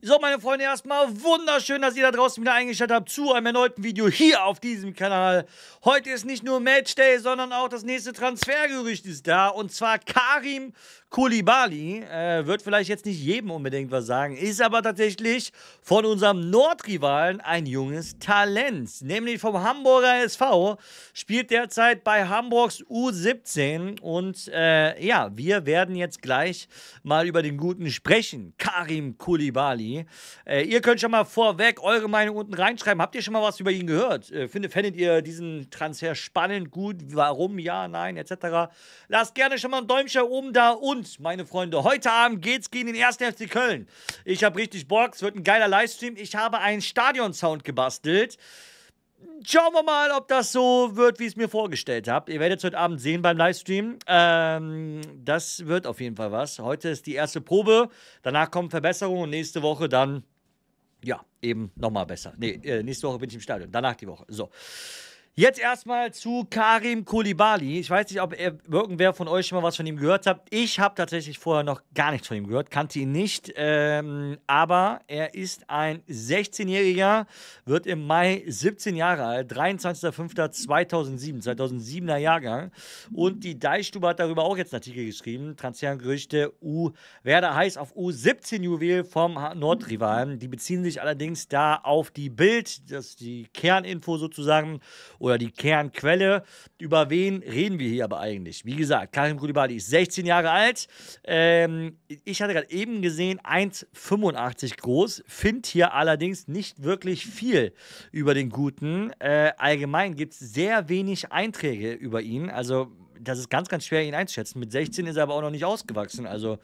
So, meine Freunde, erstmal wunderschön, dass ihr da draußen wieder eingeschaltet habt zu einem erneuten Video hier auf diesem Kanal. Heute ist nicht nur Matchday, sondern auch das nächste Transfergerücht ist da. Und zwar Karim Kulibali äh, wird vielleicht jetzt nicht jedem unbedingt was sagen, ist aber tatsächlich von unserem Nordrivalen ein junges Talent. Nämlich vom Hamburger SV, spielt derzeit bei Hamburgs U17. Und äh, ja, wir werden jetzt gleich mal über den Guten sprechen. Karim Kulibali. Äh, ihr könnt schon mal vorweg eure Meinung unten reinschreiben. Habt ihr schon mal was über ihn gehört? Äh, findet, fändet ihr diesen Transfer spannend, gut? Warum? Ja, nein, etc. Lasst gerne schon mal ein Däumchen oben da und und, meine Freunde, heute Abend geht's gegen den 1. FC Köln. Ich habe richtig Bock, es wird ein geiler Livestream. Ich habe einen Stadion-Sound gebastelt. Schauen wir mal, ob das so wird, wie ich es mir vorgestellt habe. Ihr werdet es heute Abend sehen beim Livestream. Ähm, das wird auf jeden Fall was. Heute ist die erste Probe, danach kommen Verbesserungen und nächste Woche dann, ja, eben nochmal besser. Nee, äh, nächste Woche bin ich im Stadion, danach die Woche. So. Jetzt erstmal zu Karim Koulibaly. Ich weiß nicht, ob er, irgendwer von euch schon mal was von ihm gehört hat. Ich habe tatsächlich vorher noch gar nichts von ihm gehört, kannte ihn nicht. Ähm, aber er ist ein 16-Jähriger, wird im Mai 17 Jahre alt, 23.05.2007, 2007er Jahrgang. Und die Deichstube hat darüber auch jetzt einen Artikel geschrieben. Transfergerüchte U Werder heißt auf U17-Juwel vom Nordrivalen. Die beziehen sich allerdings da auf die Bild, das ist die Kerninfo sozusagen oder die Kernquelle. Über wen reden wir hier aber eigentlich? Wie gesagt, Karim Kulibali ist 16 Jahre alt. Ähm, ich hatte gerade eben gesehen, 1,85 groß. Find hier allerdings nicht wirklich viel über den Guten. Äh, allgemein gibt es sehr wenig Einträge über ihn. Also, das ist ganz, ganz schwer, ihn einzuschätzen. Mit 16 ist er aber auch noch nicht ausgewachsen. Also,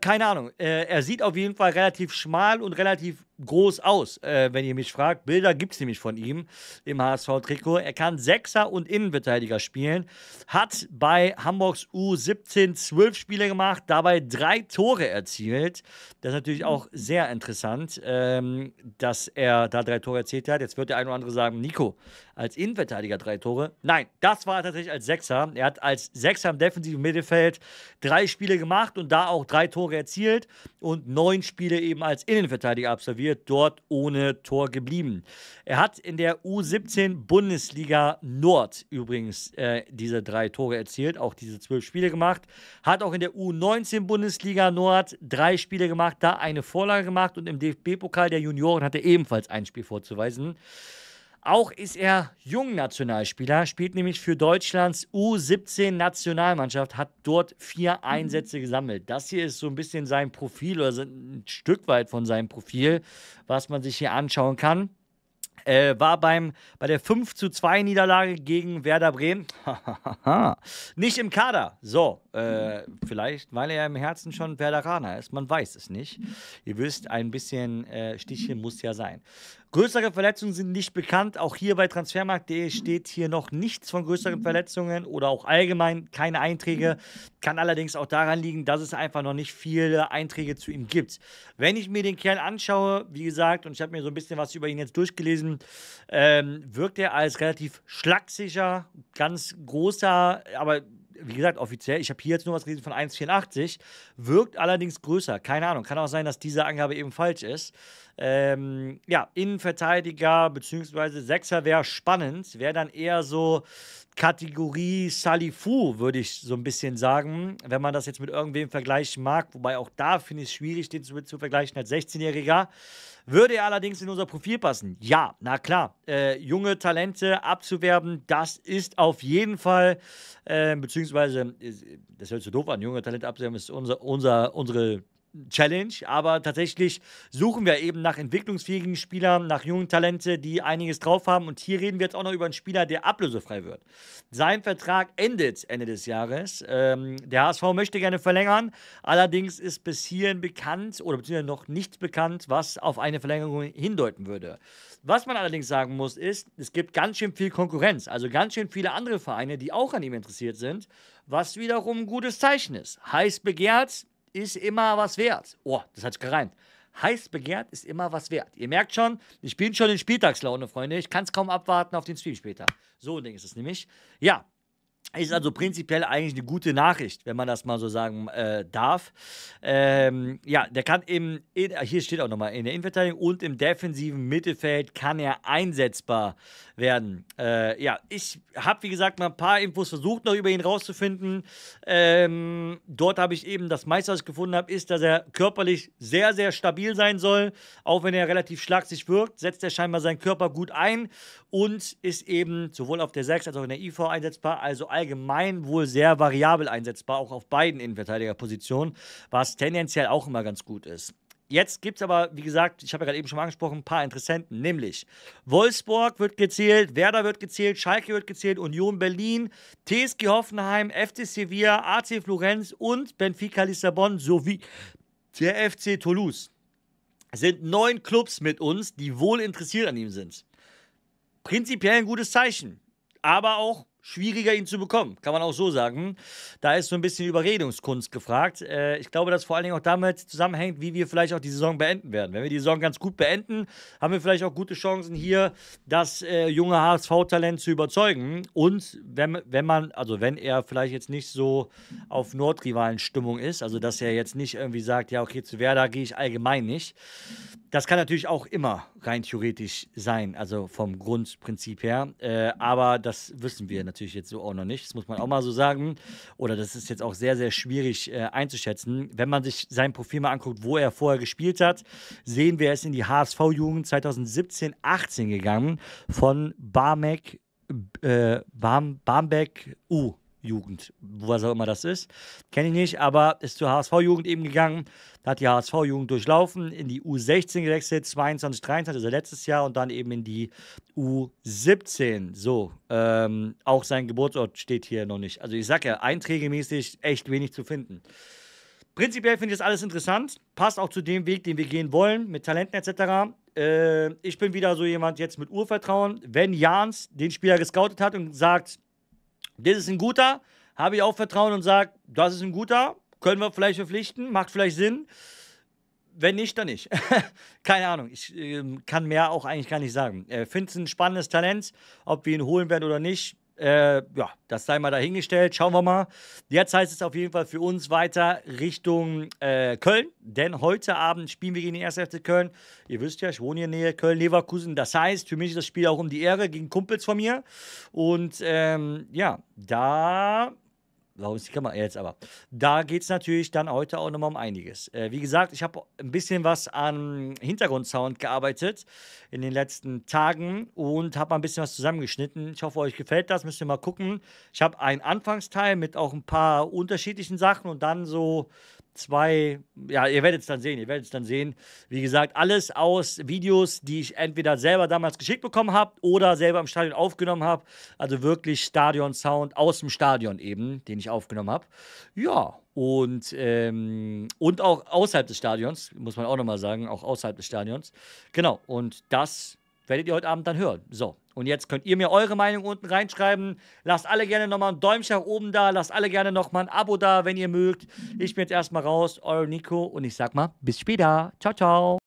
keine Ahnung. Äh, er sieht auf jeden Fall relativ schmal und relativ groß aus, äh, wenn ihr mich fragt. Bilder gibt es nämlich von ihm im HSV-Trikot. Er kann Sechser und Innenverteidiger spielen, hat bei Hamburgs U17 zwölf Spiele gemacht, dabei drei Tore erzielt. Das ist natürlich auch sehr interessant, ähm, dass er da drei Tore erzielt hat. Jetzt wird der eine oder andere sagen, Nico, als Innenverteidiger drei Tore. Nein, das war tatsächlich als Sechser. Er hat als Sechser im defensiven Mittelfeld drei Spiele gemacht und da auch drei Tore erzielt und neun Spiele eben als Innenverteidiger absolviert absolviert, dort ohne Tor geblieben. Er hat in der U17 Bundesliga Nord übrigens äh, diese drei Tore erzielt, auch diese zwölf Spiele gemacht. Hat auch in der U19 Bundesliga Nord drei Spiele gemacht, da eine Vorlage gemacht und im DFB-Pokal der Junioren hat er ebenfalls ein Spiel vorzuweisen. Auch ist er Jungnationalspieler, spielt nämlich für Deutschlands U17-Nationalmannschaft, hat dort vier mhm. Einsätze gesammelt. Das hier ist so ein bisschen sein Profil oder ein Stück weit von seinem Profil, was man sich hier anschauen kann. Äh, war beim, bei der 5 zu 2 Niederlage gegen Werder Bremen nicht im Kader. So, äh, vielleicht, weil er im Herzen schon Werderaner ist. Man weiß es nicht. Ihr wisst, ein bisschen äh, Stichchen muss ja sein. Größere Verletzungen sind nicht bekannt. Auch hier bei Transfermarkt.de steht hier noch nichts von größeren mhm. Verletzungen oder auch allgemein keine Einträge. Kann allerdings auch daran liegen, dass es einfach noch nicht viele Einträge zu ihm gibt. Wenn ich mir den Kerl anschaue, wie gesagt, und ich habe mir so ein bisschen was über ihn jetzt durchgelesen, ähm, wirkt er als relativ schlagsicher, ganz großer, aber wie gesagt, offiziell, ich habe hier jetzt nur was gelesen von 1,84, wirkt allerdings größer. Keine Ahnung, kann auch sein, dass diese Angabe eben falsch ist. Ähm, ja, Innenverteidiger bzw. Sechser wäre spannend, wäre dann eher so Kategorie Salifu, würde ich so ein bisschen sagen, wenn man das jetzt mit irgendwem vergleichen mag, wobei auch da finde ich es schwierig, den zu, zu vergleichen als 16-Jähriger. Würde er allerdings in unser Profil passen? Ja, na klar. Äh, junge Talente abzuwerben, das ist auf jeden Fall, äh, beziehungsweise, äh, das hört sich so doof an, junge Talente abzuwerben ist unser, unser, unsere Challenge, aber tatsächlich suchen wir eben nach entwicklungsfähigen Spielern, nach jungen Talente, die einiges drauf haben. Und hier reden wir jetzt auch noch über einen Spieler, der ablösefrei wird. Sein Vertrag endet Ende des Jahres. Ähm, der HSV möchte gerne verlängern. Allerdings ist bis hierhin bekannt oder beziehungsweise noch nichts bekannt, was auf eine Verlängerung hindeuten würde. Was man allerdings sagen muss, ist, es gibt ganz schön viel Konkurrenz, also ganz schön viele andere Vereine, die auch an ihm interessiert sind, was wiederum ein gutes Zeichen ist. Heiß begehrt, ist immer was wert. Oh, das hat gereimt. Heiß begehrt ist immer was wert. Ihr merkt schon, ich bin schon in Spieltagslaune, Freunde. Ich kann es kaum abwarten auf den Stream später. So ein Ding ist es nämlich. Ja, ist also prinzipiell eigentlich eine gute Nachricht, wenn man das mal so sagen äh, darf. Ähm, ja, der kann im, in, ah, hier steht auch nochmal, in der Innenverteidigung und im defensiven Mittelfeld kann er einsetzbar werden. Äh, ja, ich habe, wie gesagt, mal ein paar Infos versucht, noch über ihn rauszufinden. Ähm, dort habe ich eben das meiste, was ich gefunden habe, ist, dass er körperlich sehr, sehr stabil sein soll. Auch wenn er relativ schlagsig wirkt, setzt er scheinbar seinen Körper gut ein und ist eben sowohl auf der 6 als auch in der IV einsetzbar. Also all allgemein wohl sehr variabel einsetzbar, auch auf beiden Innenverteidigerpositionen, was tendenziell auch immer ganz gut ist. Jetzt gibt es aber, wie gesagt, ich habe ja gerade eben schon mal angesprochen, ein paar Interessenten, nämlich Wolfsburg wird gezählt, Werder wird gezählt, Schalke wird gezählt, Union Berlin, TSG Hoffenheim, FC Sevilla, AC Florenz und Benfica Lissabon sowie der FC Toulouse. sind neun Clubs mit uns, die wohl interessiert an ihm sind. Prinzipiell ein gutes Zeichen, aber auch schwieriger, ihn zu bekommen. Kann man auch so sagen. Da ist so ein bisschen Überredungskunst gefragt. Äh, ich glaube, dass vor allen Dingen auch damit zusammenhängt, wie wir vielleicht auch die Saison beenden werden. Wenn wir die Saison ganz gut beenden, haben wir vielleicht auch gute Chancen, hier das äh, junge HSV-Talent zu überzeugen. Und wenn, wenn man, also wenn er vielleicht jetzt nicht so auf Nordrivalen-Stimmung ist, also dass er jetzt nicht irgendwie sagt, ja, okay, zu Werder gehe ich allgemein nicht, das kann natürlich auch immer rein theoretisch sein, also vom Grundprinzip her. Äh, aber das wissen wir natürlich jetzt so auch noch nicht. Das muss man auch mal so sagen. Oder das ist jetzt auch sehr, sehr schwierig äh, einzuschätzen. Wenn man sich sein Profil mal anguckt, wo er vorher gespielt hat, sehen wir, er ist in die HSV-Jugend 2017, 18 gegangen von Barmek, äh, Barm, Barmbek U. Jugend, was auch immer das ist. Kenne ich nicht, aber ist zur HSV-Jugend eben gegangen, hat die HSV-Jugend durchlaufen, in die U16 gewechselt, 22, 23, also letztes Jahr und dann eben in die U17. So, ähm, auch sein Geburtsort steht hier noch nicht. Also ich sage ja, einträgemäßig echt wenig zu finden. Prinzipiell finde ich das alles interessant, passt auch zu dem Weg, den wir gehen wollen, mit Talenten etc äh, ich bin wieder so jemand jetzt mit Urvertrauen. Wenn Jans den Spieler gescoutet hat und sagt, das ist ein guter, habe ich auch Vertrauen und sage, das ist ein guter, können wir vielleicht verpflichten, macht vielleicht Sinn. Wenn nicht, dann nicht. Keine Ahnung, ich äh, kann mehr auch eigentlich gar nicht sagen. Äh, Finde es ein spannendes Talent, ob wir ihn holen werden oder nicht, äh, ja, das sei mal dahingestellt. Schauen wir mal. Jetzt heißt es auf jeden Fall für uns weiter Richtung äh, Köln, denn heute Abend spielen wir gegen die 1. FC Köln. Ihr wisst ja, ich wohne hier in Nähe Köln-Leverkusen. Das heißt, für mich ist das Spiel auch um die Ehre gegen Kumpels von mir. Und ähm, ja, da warum ist die Kamera? jetzt aber. Da geht es natürlich dann heute auch nochmal um einiges. Äh, wie gesagt, ich habe ein bisschen was an Hintergrundsound gearbeitet in den letzten Tagen und habe mal ein bisschen was zusammengeschnitten. Ich hoffe, euch gefällt das. Müsst ihr mal gucken. Ich habe einen Anfangsteil mit auch ein paar unterschiedlichen Sachen und dann so zwei, ja, ihr werdet es dann sehen, ihr werdet es dann sehen. Wie gesagt, alles aus Videos, die ich entweder selber damals geschickt bekommen habe oder selber im Stadion aufgenommen habe. Also wirklich Stadion-Sound aus dem Stadion eben, den ich aufgenommen habe. Ja, und, ähm, und auch außerhalb des Stadions, muss man auch nochmal sagen, auch außerhalb des Stadions. Genau, und das werdet ihr heute Abend dann hören. So, und jetzt könnt ihr mir eure Meinung unten reinschreiben. Lasst alle gerne nochmal ein Däumchen nach oben da. Lasst alle gerne nochmal ein Abo da, wenn ihr mögt. Ich bin jetzt erstmal raus. Euer Nico. Und ich sag mal, bis später. Ciao, ciao.